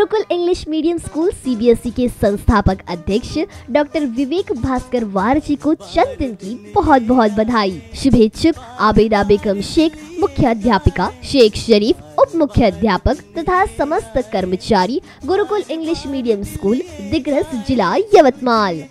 Gurukul English medium school CBSE के संस्थापक अध्यक्ष डॉक्टर विवेक भास्कर वार जी को दिन की बहुत बहुत बधाई शुभेच्छुक आबेदा बेगम शेख मुख्य अध्यापिका शेख शरीफ उप मुख्य अध्यापक तथा समस्त कर्मचारी Gurukul English medium school Digras जिला यवतमाल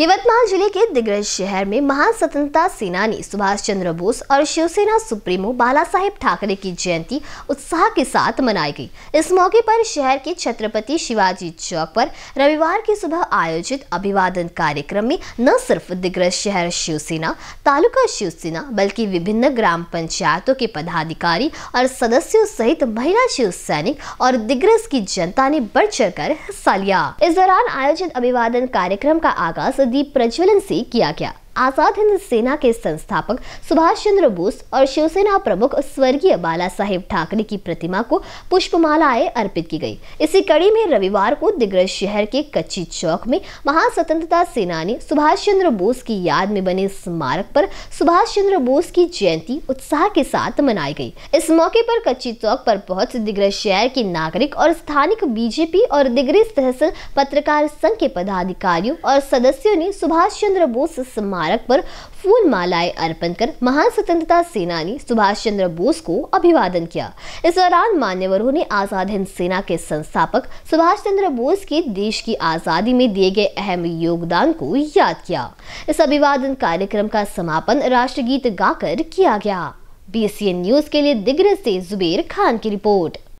यवतमाल जिले के दिग्रज शहर में महान स्वतंत्रता सेनानी सुभाष चंद्र बोस और शिवसेना सुप्रीमो बाला साहेब ठाकरे की जयंती उत्साह के साथ मनाई गई इस मौके पर शहर के छत्रपति शिवाजी चौक पर रविवार की सुबह आयोजित अभिवादन कार्यक्रम में न सिर्फ दिग्रज शहर शिवसेना तालुका शिवसेना बल्कि विभिन्न ग्राम पंचायतों के पदाधिकारी और सदस्यों सहित महिला शिव सैनिक और दिग्रज की जनता ने बढ़ चढ़ हिस्सा लिया इस दौरान आयोजित अभिवादन कार्यक्रम का आगाज प्रज्वलन से किया गया आज़ाद हिंद सेना के संस्थापक सुभाष चंद्र बोस और शिवसेना प्रमुख स्वर्गीय बाला साहेब ठाकरे की प्रतिमा को पुष्पमालाएं अर्पित की गई इसी कड़ी में रविवार को दिग्रज शहर के कच्ची चौक में महास्वतंत्रता सेनानी सुभाष चंद्र बोस की याद में बने स्मारक पर सुभाष चंद्र बोस की जयंती उत्साह के साथ मनाई गई इस मौके पर कच्ची चौक पर पहुंच दिग्रज शहर के नागरिक और स्थानिक बीजेपी और दिग्रज तहसील पत्रकार संघ के पदाधिकारियों और सदस्यों ने सुभाष चंद्र बोस स्मारक स्मारक पर फूल मालाएं अर्पण कर महान स्वतंत्रता सेनानी सुभाष चंद्र बोस को अभिवादन किया इस दौरान मान्यवरों ने आजाद हिंद सेना के संस्थापक सुभाष चंद्र बोस के देश की आजादी में दिए गए अहम योगदान को याद किया इस अभिवादन कार्यक्रम का समापन राष्ट्रगीत गाकर किया गया बी न्यूज के लिए दिग्रज से जुबेर खान की रिपोर्ट